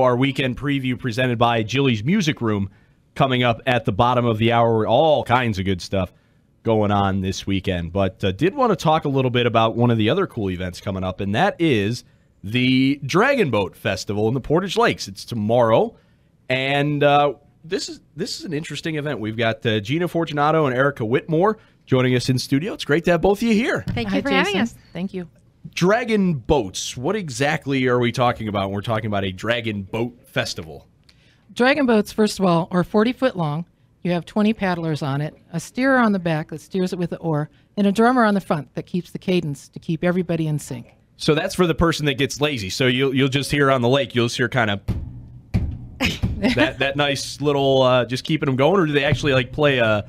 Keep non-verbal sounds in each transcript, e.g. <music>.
our weekend preview presented by Jilly's Music Room coming up at the bottom of the hour. All kinds of good stuff going on this weekend. But uh, did want to talk a little bit about one of the other cool events coming up, and that is the Dragon Boat Festival in the Portage Lakes. It's tomorrow, and uh, this is this is an interesting event. We've got uh, Gina Fortunato and Erica Whitmore joining us in studio. It's great to have both of you here. Thank you Hi, for Jason. having us. Thank you dragon boats. What exactly are we talking about when we're talking about a dragon boat festival? Dragon boats, first of all, are 40 foot long. You have 20 paddlers on it, a steerer on the back that steers it with the oar, and a drummer on the front that keeps the cadence to keep everybody in sync. So that's for the person that gets lazy. So you'll you'll just hear on the lake, you'll just hear kind of <laughs> that that nice little uh, just keeping them going, or do they actually like play a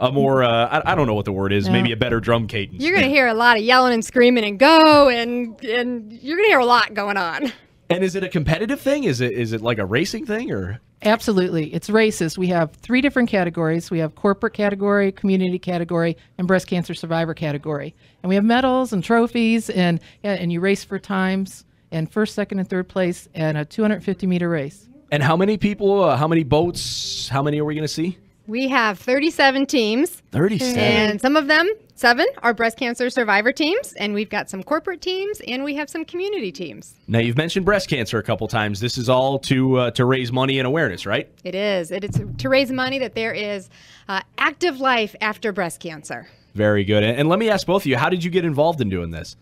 a more uh, I, I, don't know what the word is, no. maybe a better drum cadence. You're gonna hear a lot of yelling and screaming and go, and and you're gonna hear a lot going on. And is it a competitive thing? Is it is it like a racing thing or? Absolutely, it's racist. We have three different categories. We have corporate category, community category, and breast cancer survivor category. And we have medals and trophies, and and you race for times and first, second, and third place, and a 250 meter race. And how many people? Uh, how many boats? How many are we going to see? We have 37 teams. 37. And some of them, seven, are breast cancer survivor teams. And we've got some corporate teams and we have some community teams. Now, you've mentioned breast cancer a couple times. This is all to, uh, to raise money and awareness, right? It is. It is to raise money that there is uh, active life after breast cancer. Very good. And let me ask both of you how did you get involved in doing this?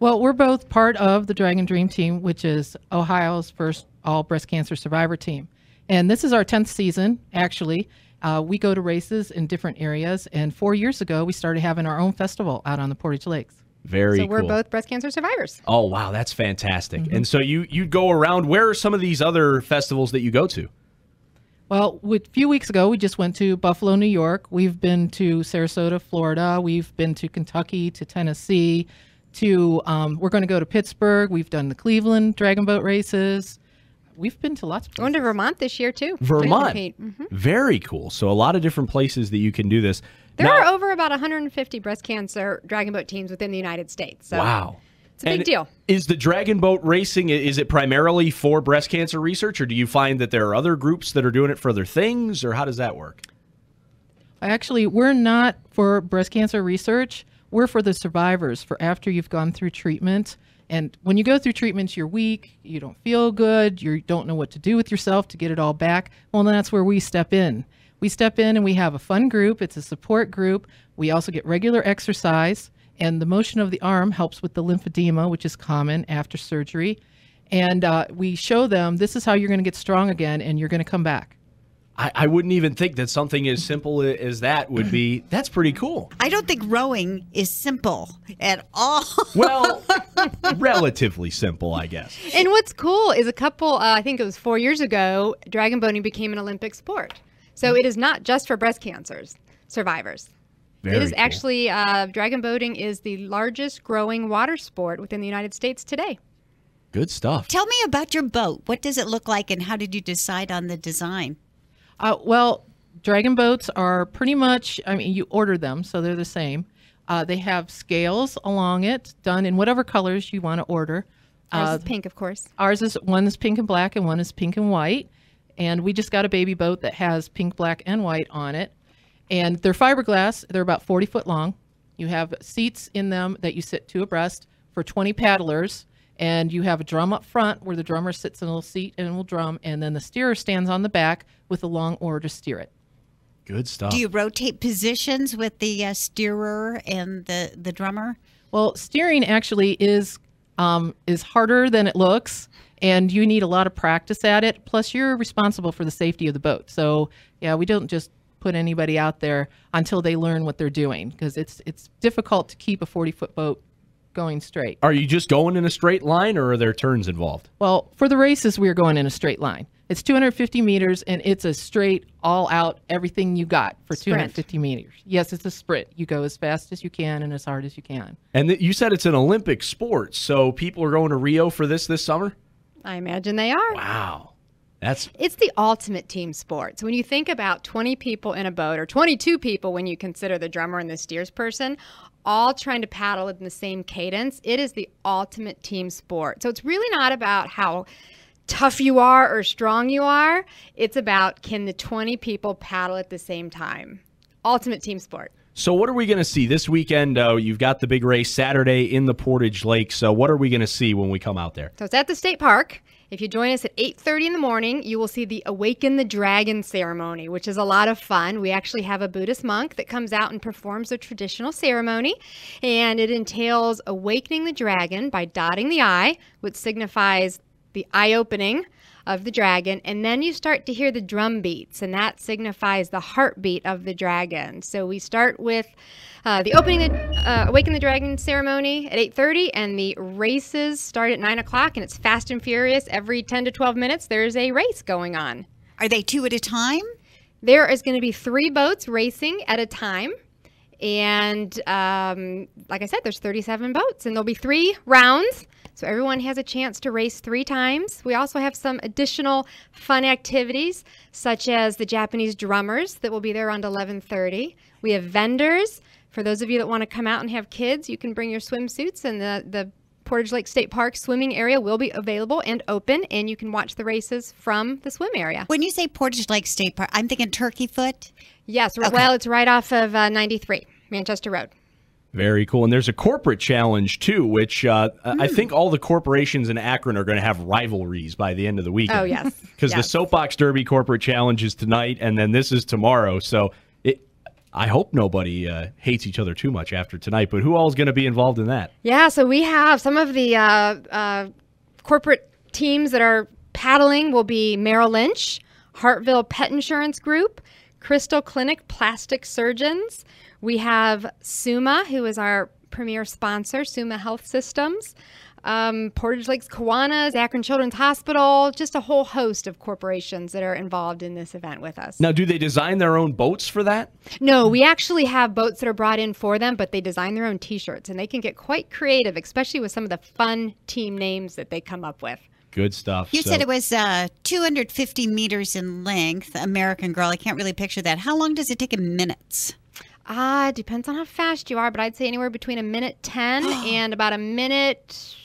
Well, we're both part of the Dragon Dream Team, which is Ohio's first all breast cancer survivor team. And this is our 10th season, actually. Uh, we go to races in different areas, and four years ago, we started having our own festival out on the Portage Lakes. Very. So we're both breast cancer survivors. Oh wow, that's fantastic! Mm -hmm. And so you you go around. Where are some of these other festivals that you go to? Well, a few weeks ago, we just went to Buffalo, New York. We've been to Sarasota, Florida. We've been to Kentucky, to Tennessee, to um, we're going to go to Pittsburgh. We've done the Cleveland Dragon Boat races we've been to lots of places. Going to Vermont this year too. Vermont. Mm-hmm. Very cool. So a lot of different places that you can do this. There now, are over about 150 breast cancer dragon boat teams within the United States. So wow. It's a and big deal. Is the dragon boat racing is it primarily for breast cancer research or do you find that there are other groups that are doing it for other things or how does that work? Actually, we're not for breast cancer research. We're for the survivors for after you've gone through treatment and when you go through treatments, you're weak, you don't feel good, you don't know what to do with yourself to get it all back. Well, then that's where we step in. We step in and we have a fun group, it's a support group. We also get regular exercise, and the motion of the arm helps with the lymphedema, which is common after surgery. And uh, we show them this is how you're going to get strong again, and you're going to come back. I, I, wouldn't even think that something as simple as that would be. That's pretty cool. I don't think rowing is simple at all. well, <laughs> relatively simple, I guess. And what's cool is a couple, uh, I think it was four years ago, dragon boating became an Olympic sport. So it is not just for breast cancer survivors. Very it is cool. actually, uh, dragon boating is the largest growing water sport within the United States today. Good stuff. Tell me about your boat. What does it look like, and how did you decide on the design? Uh, well, dragon boats are pretty much, I mean, you order them, so they're the same. Uh, they have scales along it, done in whatever colors you want to order. Ours uh, is pink, of course. Ours is one is pink and black, and one is pink and white. And we just got a baby boat that has pink, black, and white on it. And they're fiberglass. They're about 40 foot long. You have seats in them that you sit two abreast for 20 paddlers and you have a drum up front where the drummer sits in a little seat and will drum, and then the steerer stands on the back with a long oar to steer it. Good stuff. Do you rotate positions with the uh, steerer and the the drummer? Well, steering actually is um, is harder than it looks, and you need a lot of practice at it. Plus, you're responsible for the safety of the boat. So, yeah, we don't just put anybody out there until they learn what they're doing because it's it's difficult to keep a 40 foot boat going straight. Are you just going in a straight line or are there turns involved? Well, for the races, we're going in a straight line. It's 250 meters and it's a straight, all out, everything you got for sprint. 250 meters. Yes, it's a sprint. You go as fast as you can and as hard as you can. And th- you said it's an Olympic sport, so people are going to Rio for this this summer? I imagine they are. Wow. That's it's the ultimate team sport. So when you think about 20 people in a boat or 22 people when you consider the drummer and the steers person, all trying to paddle in the same cadence. It is the ultimate team sport. So it's really not about how tough you are or strong you are. It's about can the 20 people paddle at the same time? Ultimate team sport. So what are we going to see this weekend? Uh, you've got the big race Saturday in the Portage Lake. So what are we going to see when we come out there? So it's at the state park. If you join us at 8:30 in the morning, you will see the Awaken the Dragon ceremony, which is a lot of fun. We actually have a Buddhist monk that comes out and performs a traditional ceremony, and it entails awakening the dragon by dotting the I, which signifies the eye opening of the dragon. And then you start to hear the drum beats, and that signifies the heartbeat of the dragon. So we start with uh, the opening, the, uh, awaken the dragon ceremony at 8:30, and the races start at 9 o'clock. And it's fast and furious. Every 10 to 12 minutes, there's a race going on. Are they two at a time? There is going to be three boats racing at a time. And um, like I said, there's 37 boats, and there'll be three rounds. So everyone has a chance to race three times. We also have some additional fun activities, such as the Japanese drummers that will be there around 11:30. We have vendors. For those of you that want to come out and have kids, you can bring your swimsuits, and the the Portage Lake State Park swimming area will be available and open, and you can watch the races from the swim area. When you say Portage Lake State Park, I'm thinking Turkey Foot. Yes, okay. well, it's right off of uh, 93 Manchester Road. Very cool. And there's a corporate challenge too, which uh, mm. I hmm. think all the corporations in Akron are going to have rivalries by the end of the weekend. Oh yes, because <laughs> yes. the Soapbox Derby corporate challenge is tonight, and then this is tomorrow. So I hope nobody uh, hates each other too much after tonight. But who all is going to be involved in that? Yeah, so we have some of the uh, uh, corporate teams that are paddling. Will be Merrill Lynch, Hartville Pet Insurance Group, Crystal Clinic Plastic Surgeons. We have Suma, who is our premier sponsor, Suma Health Systems, um, Portage Lakes Kiwanis, Akron Children's Hospital, just a whole host of corporations that are involved in this event with us. Now, do they design their own boats for that? No, we actually have boats that are brought in for them, but they design their own t shirts and they can get quite creative, especially with some of the fun team names that they come up with. Good stuff. You so. said it was uh, 250 meters in length, American Girl. I can't really picture that. How long does it take in minutes? Ah, uh, depends on how fast you are, but I'd say anywhere between a minute 10 <gasps> and about a minute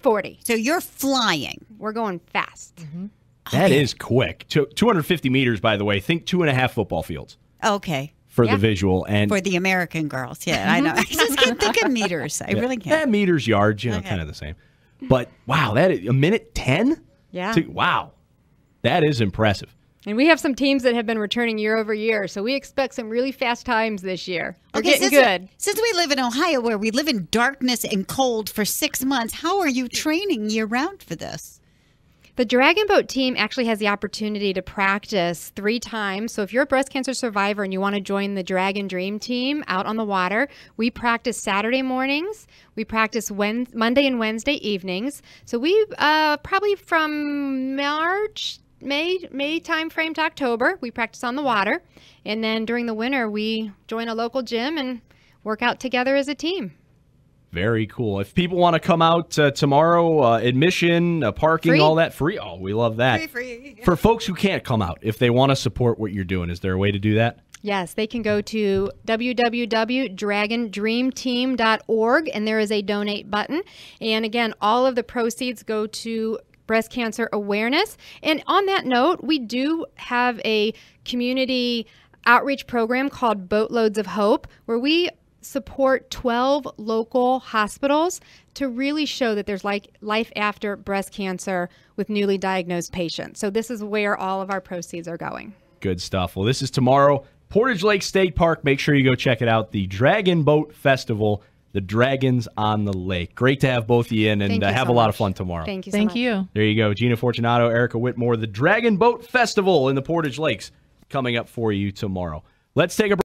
40. So you're flying. We're going fast. Mm-hmm. That okay. is quick. 250 meters, by the way. Think two and a half football fields. Okay. For yeah. the visual and for the American girls, yeah, I know. Mm-hmm. <laughs> I just can't think of meters. I yeah. really can't. Yeah, meters, yards, you know, okay. kind of the same. But wow, that is, a minute ten. Yeah. To, wow, that is impressive. And we have some teams that have been returning year over year, so we expect some really fast times this year. We're okay, getting since good. We, since we live in Ohio, where we live in darkness and cold for six months, how are you training year round for this? The Dragon Boat team actually has the opportunity to practice three times. So if you're a breast cancer survivor and you want to join the Dragon Dream team out on the water, we practice Saturday mornings. We practice Wednesday, Monday and Wednesday evenings. So we uh, probably from March May May time frame to October, we practice on the water, and then during the winter we join a local gym and work out together as a team. Very cool. If people want to come out uh, tomorrow, uh, admission, uh, parking, free. all that free. Oh, we love that. Free, free. For folks who can't come out, if they want to support what you're doing, is there a way to do that? Yes, they can go to www.dragondreamteam.org and there is a donate button. And again, all of the proceeds go to breast cancer awareness. And on that note, we do have a community outreach program called Boatloads of Hope, where we support 12 local hospitals to really show that there's like life after breast cancer with newly diagnosed patients. So this is where all of our proceeds are going. Good stuff. Well, this is tomorrow, Portage Lake State Park. Make sure you go check it out. The Dragon Boat Festival the Dragons on the Lake. Great to have both of you in and uh, you uh, have so a lot much. of fun tomorrow. Thank you so Thank much. you. There you go. Gina Fortunato, Erica Whitmore, the Dragon Boat Festival in the Portage Lakes coming up for you tomorrow. Let's take a break.